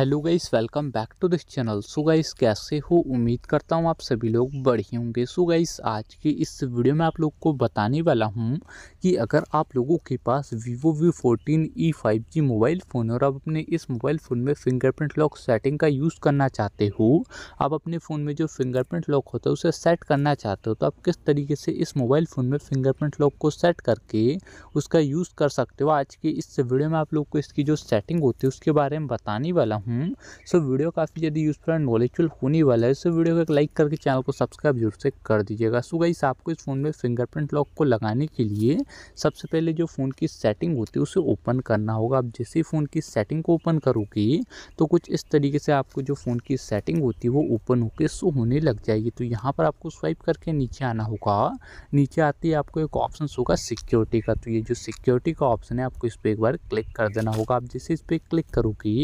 hello guys welcome back to this channel so guys कैसे हो उम्मीद करता हूँ आप सभी लोग बढ़िया होंगे सो गाइस आज की इस वीडियो में आप लोग को बताने वाला हूँ कि अगर आप लोगों के पास Vivo V fourteen E five G mobile phone और आप अपने इस मोबाइल फ़ोन में फिंगरप्रिंट लॉक सेटिंग का यूज़ करना चाहते हो आप अपने फ़ोन में जो फिंगरप्रिंट लॉक होता है उसे सेट करना चाहते हो तो आप किस तरीके से इस मोबाइल फ़ोन में फिंगरप्रिंट लॉक को सेट करके उसका यूज़ कर सकते हो आज की इस वीडियो में आप लोग को इसकी जो सेटिंग होती है उसके बारे में बताने वाला हूँ हूँ हम्म, सो वीडियो काफ़ी ज़्यादा यूज़फुल एंड नॉलेजफुल होने वाला है सो वीडियो को एक लाइक करके चैनल को सब्सक्राइब जरूर से कर दीजिएगा सो गई आपको इस फ़ोन में फिंगरप्रिंट लॉक को लगाने के लिए सबसे पहले जो फ़ोन की सेटिंग होती है उसे ओपन करना होगा आप जैसे ही फ़ोन की सेटिंग को ओपन करोगे तो कुछ इस तरीके से आपको जो फ़ोन की सेटिंग होती है वो ओपन होकर सो होने लग जाएगी तो यहाँ पर आपको स्वाइप करके नीचे आना होगा नीचे आते ही आपको एक ऑप्शन होगा सिक्योरिटी का तो ये जो सिक्योरिटी का ऑप्शन है आपको इस पर एक बार क्लिक कर देना होगा आप जैसे इस पर क्लिक करोगे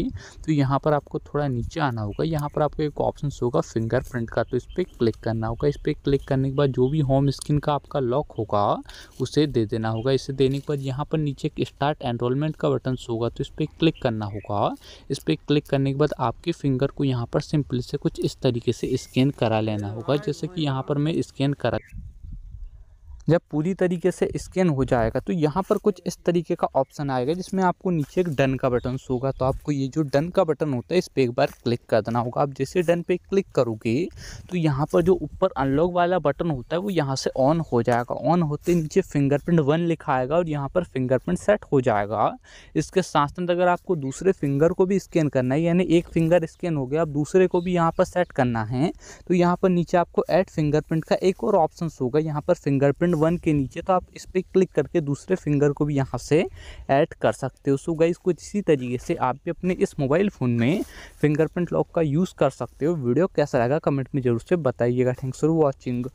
तो यहाँ यहाँ पर आपको थोड़ा नीचे आना होगा यहाँ पर आपको एक ऑप्शन होगा फिंगरप्रिंट का तो इस पर क्लिक करना होगा इस पर क्लिक करने के बाद जो भी होम स्क्रीन का आपका लॉक होगा उसे दे देना होगा इसे देने के बाद यहाँ पर नीचे एक स्टार्ट एनरोलमेंट का बटन होगा तो इस पर क्लिक करना होगा इस पर क्लिक करने के बाद आपके फिंगर को यहाँ पर सिंपली से कुछ इस तरीके से स्कैन करा लेना होगा जैसे कि यहाँ पर मैं स्कैन करा जब पूरी तरीके से स्कैन हो जाएगा तो यहाँ पर कुछ इस तरीके का ऑप्शन आएगा जिसमें आपको नीचे एक डन का बटन होगा तो आपको ये जो डन का बटन होता है इस पर एक बार क्लिक कर देना होगा आप जैसे डन पे क्लिक करोगे तो यहाँ पर जो ऊपर अनलॉक वाला बटन होता है वो यहाँ से ऑन हो जाएगा ऑन होते नीचे फिंगरप्रिंट वन लिखा आएगा और यहाँ पर फिंगरप्रिंट सेट हो जाएगा इसके साथ साथ अगर आपको दूसरे फिंगर को भी स्कैन करना है यानी एक फिंगर स्कैन हो गया आप दूसरे को भी यहाँ पर सेट करना है तो यहाँ पर नीचे आपको एड फिंगरप्रिंट का एक और ऑप्शन होगा यहाँ पर फिंगरप्रिंट वन के नीचे तो आप इस पर क्लिक करके दूसरे फिंगर को भी यहाँ से ऐड कर सकते हो सो गाइज कुछ इसी तरीके से आप भी अपने इस मोबाइल फ़ोन में फिंगरप्रिंट लॉक का यूज़ कर सकते हो वीडियो कैसा लगा कमेंट में ज़रूर से बताइएगा थैंक्स फॉर वॉचिंग